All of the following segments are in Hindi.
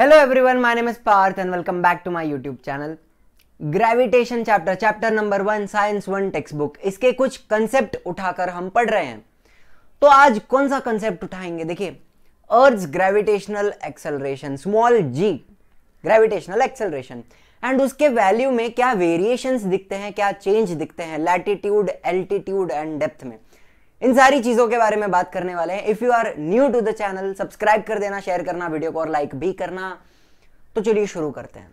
hello everyone my name is Parth and welcome back to my YouTube channel gravitation chapter chapter number one science one textbook इसके कुछ कंसेप्ट उठाकर हम पढ़ रहे हैं तो आज कौन सा कंसेप्ट उठाएंगे देखिए earth gravitational acceleration small G gravitational acceleration and उसके वैल्यू में क्या वेरिएशंस दिखते हैं क्या चेंज दिखते हैं लैटिट्यूड एल्टीट्यूड एंड डेप्थ में इन सारी चीज़ों के बारे में बात करने वाले हैं if you are new to the channel subscribe कर देना शेयर करना वीडियो को और लाइक भी करना तो चलिए शुरू करते हैं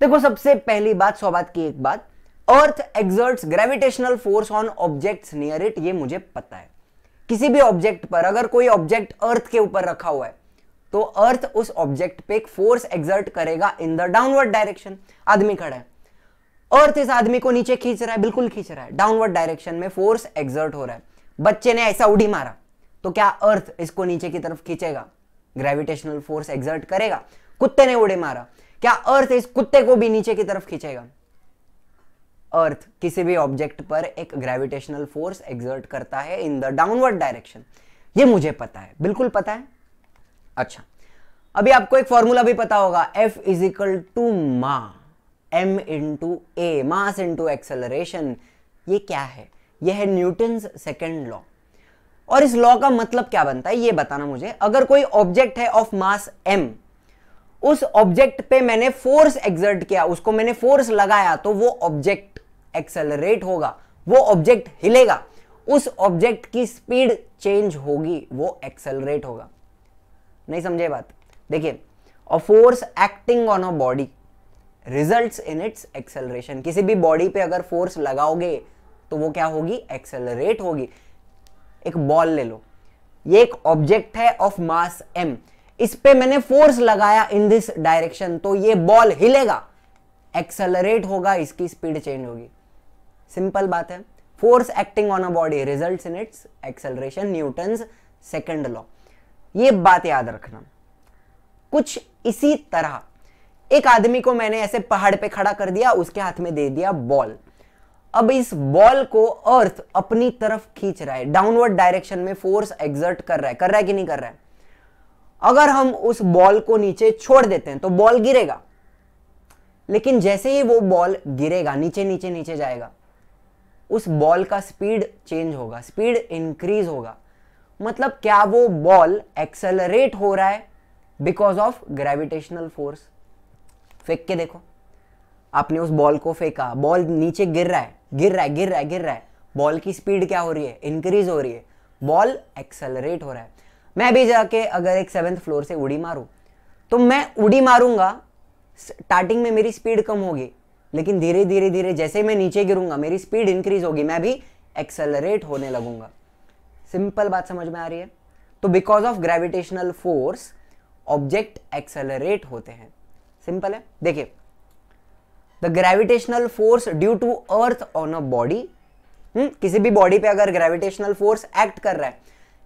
देखो सबसे पहली बात सौ बात की एक बात earth exerts gravitational force on objects near it ये मुझे पता है किसी भी ऑब्जेक्ट पर अगर कोई ऑब्जेक्ट अर्थ के ऊपर रखा हुआ है तो अर्थ उस ऑब्जेक्ट पे एक फोर्स एक्सर्ट करेगा इन द डाउनवर्ड डायरेक्शन आदमी खड़ा है अर्थ इस आदमी को नीचे खींच रहा है बिल्कुल खींच रहा है डाउनवर्ड डायरेक्शन में फोर्स एक्सर्ट हो रहा है बच्चे ने ऐसा उड़ी मारा तो क्या अर्थ इसको नीचे की तरफ खींचेगा ग्रेविटेशनल फोर्स एग्जर्ट करेगा कुत्ते ने उड़े मारा क्या अर्थ इस कुत्ते को भी नीचे की तरफ खींचेगा अर्थ किसी भी ऑब्जेक्ट पर एक ग्रेविटेशनल फोर्स एग्जर्ट करता है इन द डाउनवर्ड डायरेक्शन ये मुझे पता है बिल्कुल पता है अच्छा अभी आपको एक फॉर्मूला भी पता होगा एफ इज इक्वल टू मा M into A mass into acceleration ये क्या है यह है न्यूटन सेकेंड लॉ और इस लॉ का मतलब क्या बनता है ये बताना मुझे अगर कोई ऑब्जेक्ट है ऑफ मास एम उस ऑब्जेक्ट पे मैंने फोर्स एक्सर्ट किया उसको मैंने फोर्स लगाया तो वो ऑब्जेक्ट एक्सेलरेट होगा वो ऑब्जेक्ट हिलेगा उस ऑब्जेक्ट की स्पीड चेंज होगी वो एक्सेलरेट होगा नहीं समझे बात देखिए a force acting on a body results in its acceleration किसी भी बॉडी पे अगर फोर्स लगाओगे तो वो क्या होगी एक्सेलरेट होगी एक बॉल ले लो ये एक ऑब्जेक्ट है ऑफ मास एम इस पे मैंने फोर्स लगाया इन दिस डायरेक्शन तो ये बॉल हिलेगा एक्सेलरेट होगा इसकी स्पीड चेंज होगी सिंपल बात है force acting on a body result in its acceleration Newton second law ये बात याद रखना कुछ इसी तरह एक आदमी को मैंने ऐसे पहाड़ पे खड़ा कर दिया उसके हाथ में दे दिया बॉल अब इस बॉल को अर्थ अपनी तरफ खींच रहा है डाउनवर्ड डायरेक्शन में फोर्स एग्जर्ट कर रहा है कर रहा है कि नहीं कर रहा है अगर हम उस बॉल को नीचे छोड़ देते हैं तो बॉल गिरेगा लेकिन जैसे ही वो बॉल गिरेगा नीचे नीचे नीचे जाएगा उस बॉल का स्पीड चेंज होगा स्पीड इंक्रीज होगा मतलब क्या वो बॉल एक्सेलरेट हो रहा है बिकॉज ऑफ ग्रेविटेशनल फोर्स फेंक के देखो आपने उस बॉल को फेंका बॉल नीचे गिर रहा है गिर रहा है गिर रहा है गिर रहा है बॉल की स्पीड क्या हो रही है इंक्रीज हो रही है बॉल एक्सेलरेट हो रहा है मैं भी जाके अगर एक सेवन्थ फ्लोर से उड़ी मारू तो मैं उड़ी मारूंगा स्टार्टिंग में मेरी स्पीड कम होगी लेकिन धीरे धीरे धीरे जैसे मैं नीचे गिरूंगा मेरी स्पीड इंक्रीज होगी मैं भी एक्सेलरेट होने लगूंगा सिंपल बात समझ में आ रही है तो because of gravitational force object accelerate होते हैं सिंपल है देखिए the gravitational force due to earth on a body किसी भी बॉडी पे अगर ग्रेविटेशनल फोर्स एक्ट कर रहा है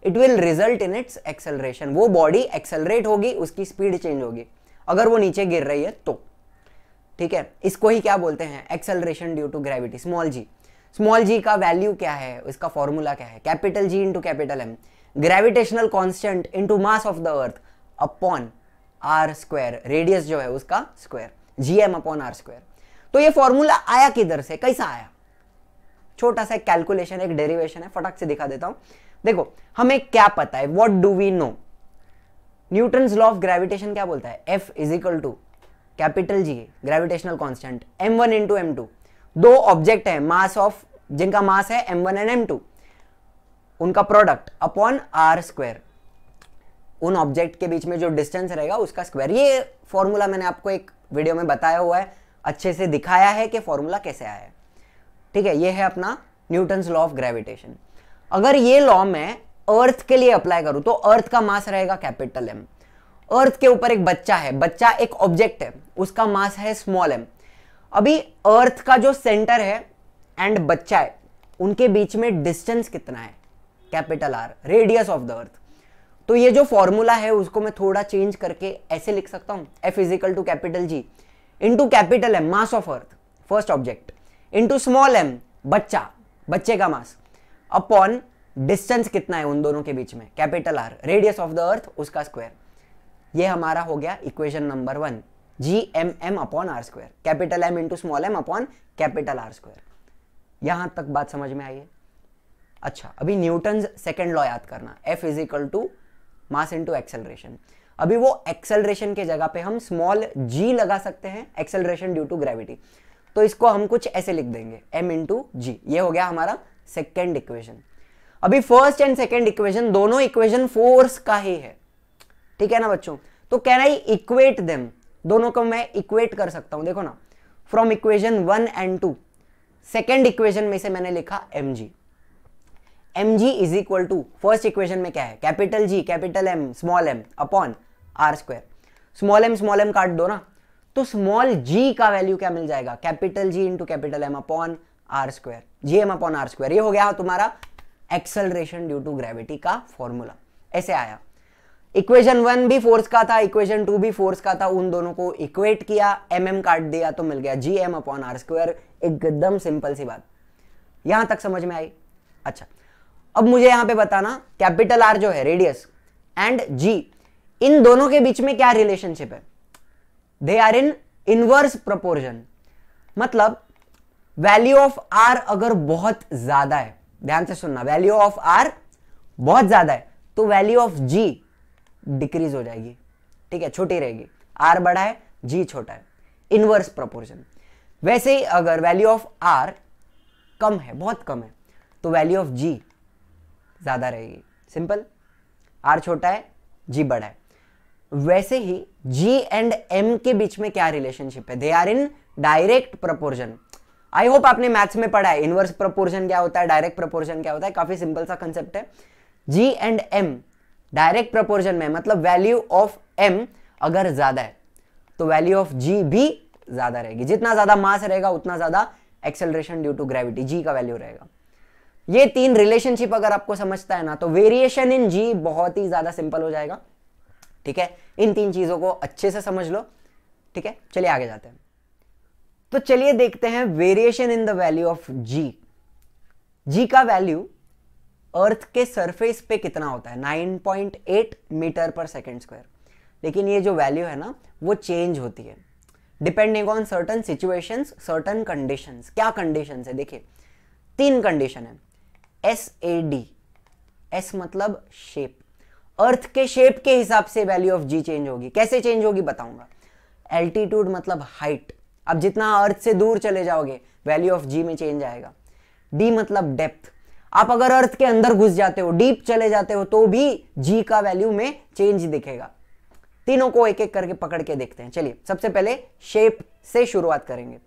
it will result in its acceleration वो बॉडी एक्सेलरेट होगी उसकी स्पीड चेंज होगी अगर वो नीचे गिर रही है तो ठीक है इसको ही क्या बोलते हैं acceleration due to gravity small G small G का वैल्यू क्या है उसका फॉर्मूला क्या है capital G into capital M gravitational constant into mass of the earth upon R square radius जो है उसका square G M upon R square तो ये फॉर्मूला आया किधर से कैसा आया छोटा सा कैलकुलेशन एक डेरिवेशन है फटाक से दिखा देता हूं देखो हमें क्या पता है what do we know Newton law of gravitation क्या बोलता है F is equal to capital G gravitational constant M one into M two दो ऑब्जेक्ट है मास ऑफ जिनका मास है M one and M two उनका प्रोडक्ट अपॉन आर स्क्वेर उन ऑब्जेक्ट के बीच में जो डिस्टेंस रहेगा उसका स्क्वायर ये फॉर्मूला मैंने आपको एक वीडियो में बताया हुआ है अच्छे से दिखाया है कि फॉर्मूला कैसे आया है ठीक है ये है अपना न्यूटन्स लॉ ऑफ ग्रेविटेशन अगर ये लॉ मैं अर्थ के लिए अप्लाई करूं तो अर्थ का मास रहेगा कैपिटल एम अर्थ के ऊपर एक बच्चा है बच्चा एक ऑब्जेक्ट है उसका मास है स्मॉल एम अभी अर्थ का जो सेंटर है एंड बच्चा है उनके बीच में डिस्टेंस कितना है capital R radius of the earth तो ये जो फॉर्मूला है उसको मैं थोड़ा चेंज करके ऐसे लिख सकता हूँ F is equal to capital G into capital M mass of earth first object into small M बच्चा बच्चे का मास अपॉन डिस्टेंस कितना है उन दोनों के बीच में capital R radius of the earth उसका स्क्वायर ये हमारा हो गया equation number one G M M upon R square capital M into small M upon capital R square यहां तक बात समझ में आई है अच्छा अभी न्यूटन सेकेंड लॉ याद करना F is equal to mass into acceleration अभी वो एक्सेलरेशन के जगह पे हम स्मॉल जी लगा सकते हैं एक्सेलरेशन ड्यू टू ग्रेविटी तो इसको हम कुछ ऐसे लिख देंगे एम टू जी ये हो गया हमारा सेकेंड इक्वेशन अभी फर्स्ट एंड सेकेंड इक्वेशन दोनों इक्वेशन फोर्स का ही है ठीक है ना बच्चों तो कैन आई इक्वेट देम दोनों को मैं इक्वेट कर सकता हूं देखो ना from equation one and two second equation में से मैंने लिखा M G M G is equal to first equation में क्या है capital G capital M small M upon R square small M small M काट दो ना तो स्मॉल जी का वैल्यू क्या मिल जाएगा capital G into capital M upon R square G M upon R square ये हो गया तुम्हारा एक्सलरेशन ड्यू टू ग्रेविटी का फॉर्मूला ऐसे आया इक्वेशन वन भी फोर्स का था इक्वेशन टू भी फोर्स का था उन दोनों को इक्वेट किया एम एम काट दिया तो मिल गया G M upon R square एकदम सिंपल सी बात यहां तक समझ में आई अच्छा अब मुझे यहां पे बताना कैपिटल आर जो है रेडियस एंड जी इन दोनों के बीच में क्या रिलेशनशिप है दे आर इन इनवर्स प्रपोर्जन मतलब वैल्यू ऑफ आर अगर बहुत ज्यादा है ध्यान से सुनना वैल्यू ऑफ आर बहुत ज्यादा है तो वैल्यू ऑफ जी डिक्रीज हो जाएगी ठीक है छोटी रहेगी आर बड़ा है जी छोटा है इनवर्स प्रपोर्जन वैसे ही अगर वैल्यू ऑफ आर कम है बहुत कम है तो वैल्यू ऑफ जी ज़्यादा रहेगी सिंपल आर छोटा है जी बड़ा है वैसे ही जी एंड एम के बीच में क्या रिलेशनशिप है they are in direct proportion I hope आपने मैथ्स में पढ़ा है इनवर्स प्रपोर्जन क्या होता है डायरेक्ट प्रपोर्जन क्या होता है काफी सिंपल सा कंसेप्ट है G and M direct proportion में मतलब वैल्यू ऑफ एम अगर ज्यादा है तो वैल्यू ऑफ जी भी ज्यादा रहेगी जितना ज्यादा मास रहेगा उतना ज्यादा acceleration due to gravity G का वैल्यू रहेगा ये तीन रिलेशनशिप अगर आपको समझता है ना तो वेरिएशन इन जी बहुत ही ज्यादा सिंपल हो जाएगा ठीक है इन तीन चीज़ों को अच्छे से समझ लो ठीक है चलिए आगे जाते हैं तो चलिए देखते हैं variation in the value of G G का वैल्यू अर्थ के सरफेस पे कितना होता है 9.8 मीटर पर सेकेंड स्क्वायर लेकिन ये जो वैल्यू है ना वो चेंज होती है depending on certain situation certain condition क्या कंडीशन है देखिए तीन कंडीशन है एस ए डी एस मतलब शेप अर्थ के शेप के हिसाब से वैल्यू ऑफ जी चेंज होगी कैसे चेंज होगी बताऊंगा एल्टीट्यूड मतलब हाइट अब जितना अर्थ से दूर चले जाओगे वैल्यू ऑफ जी में चेंज आएगा डी मतलब डेप्थ आप अगर अर्थ के अंदर घुस जाते हो डीप चले जाते हो तो भी जी का वैल्यू में चेंज दिखेगा तीनों को एक एक करके पकड़ के देखते हैं चलिए सबसे पहले शेप से शुरुआत करेंगे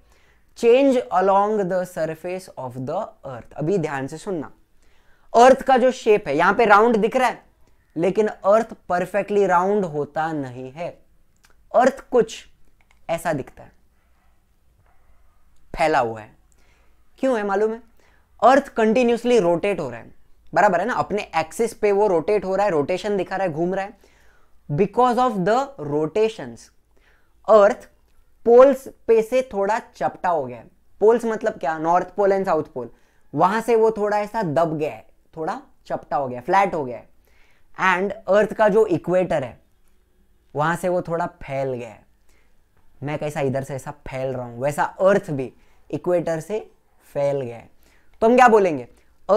change along the surface of the earth अभी ध्यान से सुनना अर्थ का जो शेप है यहां पे राउंड दिख रहा है लेकिन अर्थ परफेक्टली राउंड होता नहीं है अर्थ कुछ ऐसा दिखता है फैला हुआ है क्यों है मालूम है अर्थ कंटिन्यूसली रोटेट हो रहा है बराबर है ना अपने एक्सिस पे वो रोटेट हो रहा है रोटेशन दिखा रहा है घूम रहा है because of the rotation earth poles पे से थोड़ा चपटा हो गया है पोल्स मतलब क्या north pole and south pole वहां से वो थोड़ा ऐसा दब गया है थोड़ा चपटा हो गया फ्लैट हो गया है एंड अर्थ का जो इक्वेटर है वहां से वो थोड़ा फैल गया है मैं कैसा इधर से ऐसा फैल रहा हूं वैसा अर्थ भी इक्वेटर से फैल गया है तो हम क्या बोलेंगे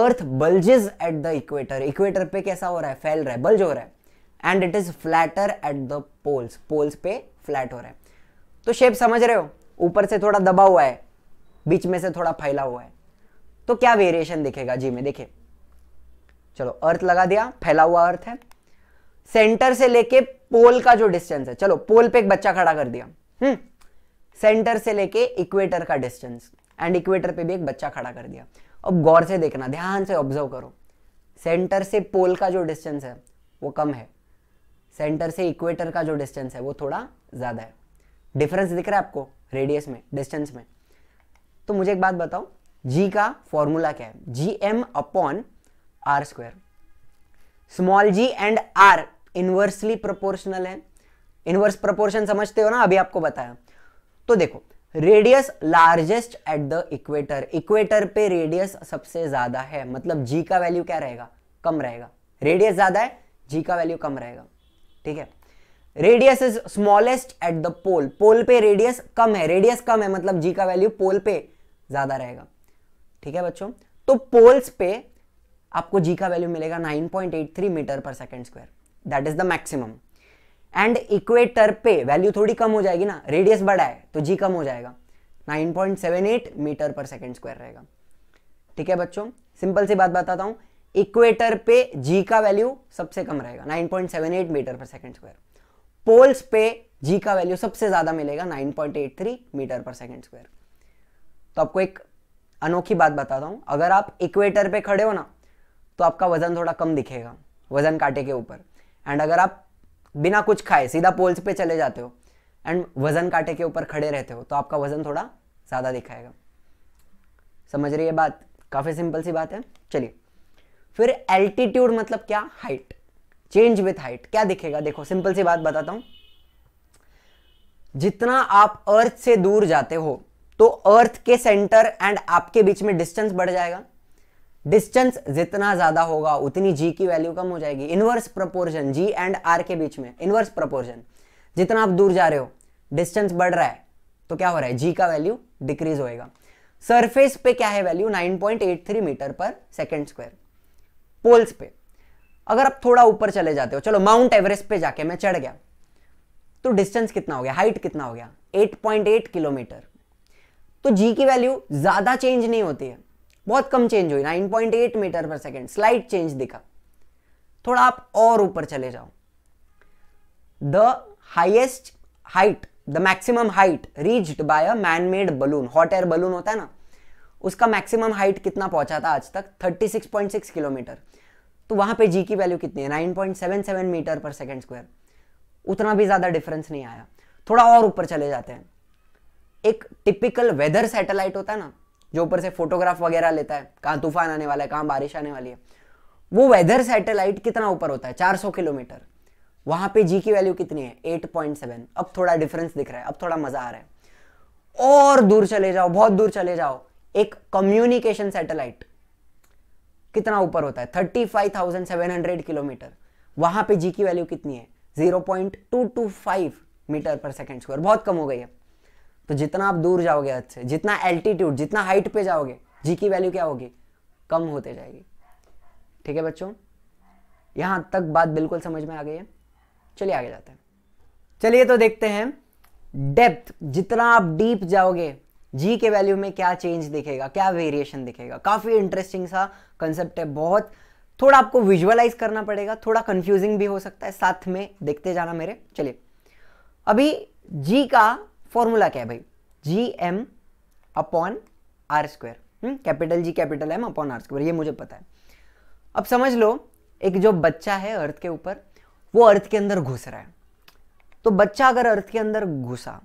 earth bulges at the equator equator पे कैसा हो रहा है फैल रहा है बल्ज हो रहा है and it is flatter at the poles poles पे फ्लैट हो रहा है तो शेप समझ रहे हो ऊपर से थोड़ा दबा हुआ है बीच में से थोड़ा फैला हुआ है तो क्या वेरिएशन दिखेगा जी में देखिए चलो अर्थ लगा दिया फैला हुआ अर्थ है सेंटर से लेके पोल का जो डिस्टेंस है चलो पोल पे एक बच्चा खड़ा कर दिया हम्म सेंटर से लेके इक्वेटर का डिस्टेंस एंड इक्वेटर पे भी एक बच्चा खड़ा कर दिया अब गौर से देखना ध्यान से ऑब्जर्व करो सेंटर से पोल का जो डिस्टेंस है वो कम है सेंटर से इक्वेटर का जो डिस्टेंस है वो थोड़ा ज़्यादा है डिफरेंस दिख रहा है आपको रेडियस में डिस्टेंस में तो मुझे एक बात बताओ जी का फॉर्मूला क्या है G M upon R square small G and R inversely proportional है इनवर्स प्रोपोर्शन समझते हो ना अभी आपको बताया तो देखो radius largest at the equator equator पे रेडियस सबसे ज्यादा है मतलब जी का वैल्यू क्या रहेगा कम रहेगा रेडियस ज्यादा है जी का वैल्यू कम रहेगा ठीक है radius is smallest at the pole pole पे रेडियस कम है रेडियस कम है मतलब जी का वैल्यू पोल पे ज्यादा रहेगा ठीक है बच्चों तो पोल्स पे आपको जी का वैल्यू मिलेगा 9.83 metre per second square that is the maximum and equator पे वैल्यू थोड़ी कम हो जाएगी ना रेडियस बड़ा है तो जी कम हो जाएगा 9.78 मीटर पर सेकेंड स्क्वायर रहेगा ठीक है बच्चों सिंपल सी बात बताता हूँ इक्वेटर पे जी का वैल्यू सबसे कम रहेगा 9.78 metre per second square poles पे जी का वैल्यू सबसे ज़्यादा मिलेगा 9.83 मीटर पर सेकेंड स्क्वायर तो आपको एक अनोखी बात बताता हूँ अगर आप इक्वेटर पे खड़े हो ना तो आपका वज़न थोड़ा कम दिखेगा वज़न काटे के ऊपर एंड अगर आप बिना कुछ खाए सीधा पोल्स पे चले जाते हो एंड वज़न काटे के ऊपर खड़े रहते हो तो आपका वज़न थोड़ा ज़्यादा दिखाएगा समझ रही है बात काफ़ी सिंपल सी बात है चलिए फिर एल्टीट्यूड मतलब क्या हाइट चेंज विथ हाइट क्या दिखेगा देखो सिंपल सी बात बताता हूं जितना आप अर्थ से दूर जाते हो तो अर्थ के सेंटर एंड आपके बीच में डिस्टेंस बढ़ जाएगा डिस्टेंस जितना ज्यादा होगा उतनी जी की वैल्यू कम हो जाएगी inverse proportion G and R के बीच में इनवर्स प्रपोर्शन जितना आप दूर जा रहे हो डिस्टेंस बढ़ रहा है तो क्या हो रहा है जी का वैल्यू डिक्रीज होएगा सरफेस पे क्या है value 9.83 metre per second square poles पे अगर आप थोड़ा ऊपर चले जाते हो चलो माउंट एवरेस्ट पे जाके मैं चढ़ गया तो डिस्टेंस कितना हो गया हाइट कितना हो गया 8.8 किलोमीटर तो जी की वैल्यू ज्यादा चेंज नहीं होती है बहुत कम चेंज हुई 9.8 metre per second slight change दिखा थोड़ा आप और ऊपर चले जाओ the highest height the maximum height reached by a man made balloon hot air balloon होता है ना उसका मैक्सिमम हाइट कितना पहुंचा था आज तक 36.6 किलोमीटर तो वहां पे जी की वैल्यू कितनी है 9.77 मीटर पर सेकेंड स्क्वायर उतना भी ज्यादा डिफरेंस नहीं आया थोड़ा और ऊपर चले जाते हैं एक टिपिकल वेदर सैटेलाइट होता है ना जो ऊपर से फोटोग्राफ वगैरह लेता है कहाँ तूफान आने वाला है कहाँ बारिश आने वाली है वो वेदर सैटेलाइट कितना ऊपर होता है 400 किलोमीटर वहां पे जी की वैल्यू कितनी है 8.7 अब थोड़ा डिफरेंस दिख रहा है अब थोड़ा मज़ा आ रहा है और दूर चले जाओ बहुत दूर चले जाओ एक कम्युनिकेशन सैटेलाइट कितना ऊपर होता है 35,700 किलोमीटर वहां पे जी की वैल्यू कितनी है 0.225 मीटर पर सेकंड स्क्वायर बहुत कम हो गई है तो जितना आप दूर जाओगे हद से जितना एल्टीट्यूड जितना हाइट पे जाओगे जी की वैल्यू क्या होगी कम होते जाएगी ठीक है बच्चों यहां तक बात बिल्कुल समझ में आ गई है चलिए आगे जाते हैं चलिए तो देखते हैं डेप्थ जितना आप डीप जाओगे जी के वैल्यू में क्या चेंज दिखेगा क्या वेरिएशन दिखेगा काफ़ी इंटरेस्टिंग सा कंसेप्ट है बहुत थोड़ा आपको विजुअलाइज करना पड़ेगा थोड़ा कंफ्यूजिंग भी हो सकता है साथ में देखते जाना मेरे चलिए अभी जी का फॉर्मूला क्या है भाई G M upon R square capital G capital M upon R square ये मुझे पता है अब समझ लो एक जो बच्चा है अर्थ के ऊपर वो अर्थ के अंदर घुस रहा है तो बच्चा अगर अर्थ के अंदर घुसा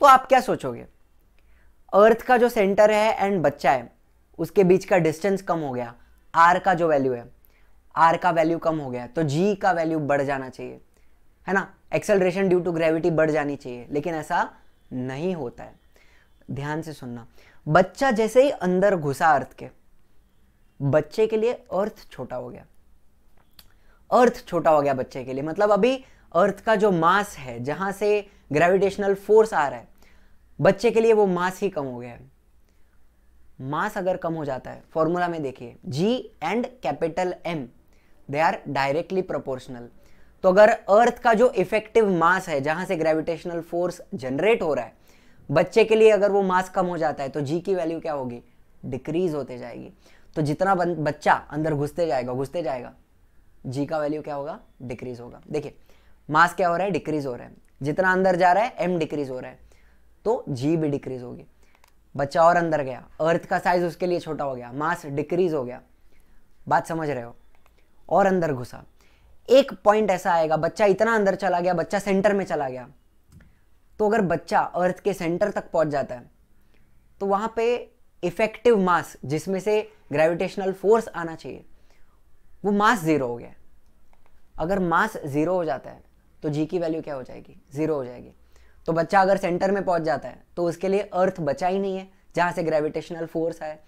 तो आप क्या सोचोगे अर्थ का जो सेंटर है एंड बच्चा है उसके बीच का डिस्टेंस कम हो गया आर का जो वैल्यू है आर का वैल्यू कम हो गया तो जी का वैल्यू बढ़ जाना चाहिए है ना एक्सेलरेशन ड्यू टू ग्रेविटी बढ़ जानी चाहिए लेकिन ऐसा नहीं होता है ध्यान से सुनना बच्चा जैसे ही अंदर घुसा अर्थ के बच्चे के लिए अर्थ छोटा हो गया अर्थ छोटा हो गया बच्चे के लिए मतलब अभी अर्थ का जो मास है जहां से ग्रेविटेशनल फोर्स आ रहा है बच्चे के लिए वो मास ही कम हो गया है मास अगर कम हो जाता है फॉर्मूला में देखिए G and capital M they are directly proportional तो अगर अर्थ का जो इफेक्टिव मास है जहां से ग्रेविटेशनल फोर्स जनरेट हो रहा है बच्चे के लिए अगर वो मास कम हो जाता है तो जी की वैल्यू क्या होगी डिक्रीज होते जाएगी तो जितना बच्चा अंदर घुसते जाएगा घुसते जाएगा जी का वैल्यू क्या होगा डिक्रीज होगा देखिए मास क्या हो रहा है डिक्रीज हो रहा है जितना अंदर जा रहा है एम डिक्रीज हो रहा है तो जी भी डिक्रीज होगी बच्चा और अंदर गया अर्थ का साइज उसके लिए छोटा हो गया मास डिक्रीज हो गया बात समझ रहे हो और अंदर घुसा एक पॉइंट ऐसा आएगा बच्चा इतना अंदर चला गया बच्चा सेंटर में चला गया तो अगर बच्चा अर्थ के सेंटर तक पहुंच जाता है तो वहां पे इफेक्टिव मास जिसमें से ग्रेविटेशनल फोर्स आना चाहिए वो मास ज़ीरो हो गया अगर मास ज़ीरो हो जाता है तो जी की वैल्यू क्या हो जाएगी ज़ीरो हो जाएगी तो बच्चा अगर सेंटर में पहुंच जाता है तो उसके लिए अर्थ बचा ही नहीं है जहाँ से ग्रेविटेशनल फोर्स आए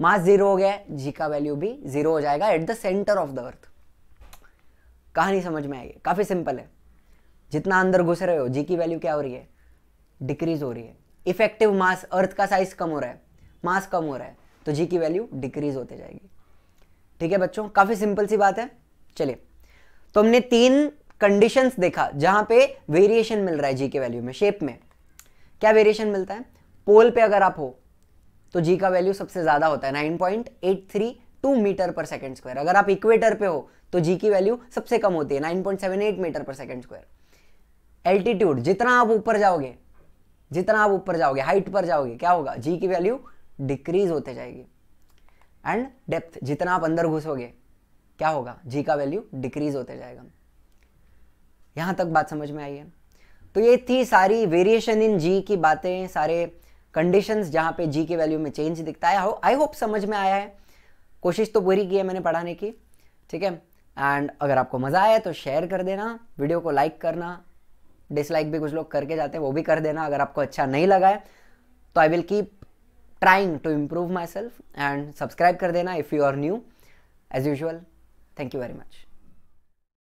मास ज़ीरो हो गया जी का वैल्यू भी ज़ीरो हो जाएगा at the centre of the earth कहानी समझ में आएगी काफ़ी सिंपल है जितना अंदर घुस रहे हो जी की वैल्यू क्या हो रही है डिक्रीज हो रही है इफेक्टिव मास अर्थ का साइज कम हो रहा है मास कम हो रहा है तो जी की वैल्यू डिक्रीज होते जाएगी ठीक है बच्चों काफ़ी सिंपल सी बात है चलिए तो हमने तीन कंडीशंस देखा जहां पे वेरिएशन मिल रहा है जी के वैल्यू में शेप में क्या वेरिएशन मिलता है पोल पे अगर आप हो तो जी का वैल्यू सबसे ज़्यादा होता है nine point eight three two metre per second square अगर आप इक्वेटर पे हो तो जी की वैल्यू सबसे कम होती है nine point seven eight metre per second square altitude जितना आप ऊपर जाओगे जितना आप ऊपर जाओगे हाइट पर जाओगे क्या होगा जी की वैल्यू डिक्रीज होते जाएगी एंड डेप्थ जितना आप अंदर घुसोगे क्या होगा जी का वैल्यू डिक्रीज होते जाएगा यहां तक बात समझ में आई है तो ये थी सारी वेरिएशन इन जी की बातें सारे कंडीशंस जहां पे जी के वैल्यू में चेंज दिखता है आई होप समझ में आया है कोशिश तो पूरी की है मैंने पढ़ाने की ठीक है एंड अगर आपको मज़ा आया तो शेयर कर देना वीडियो को लाइक करना डिसलाइक भी कुछ लोग करके जाते हैं वो भी कर देना अगर आपको अच्छा नहीं लगा है तो I will keep trying to improve myself and subscribe कर देना if you are new as usual thank you very much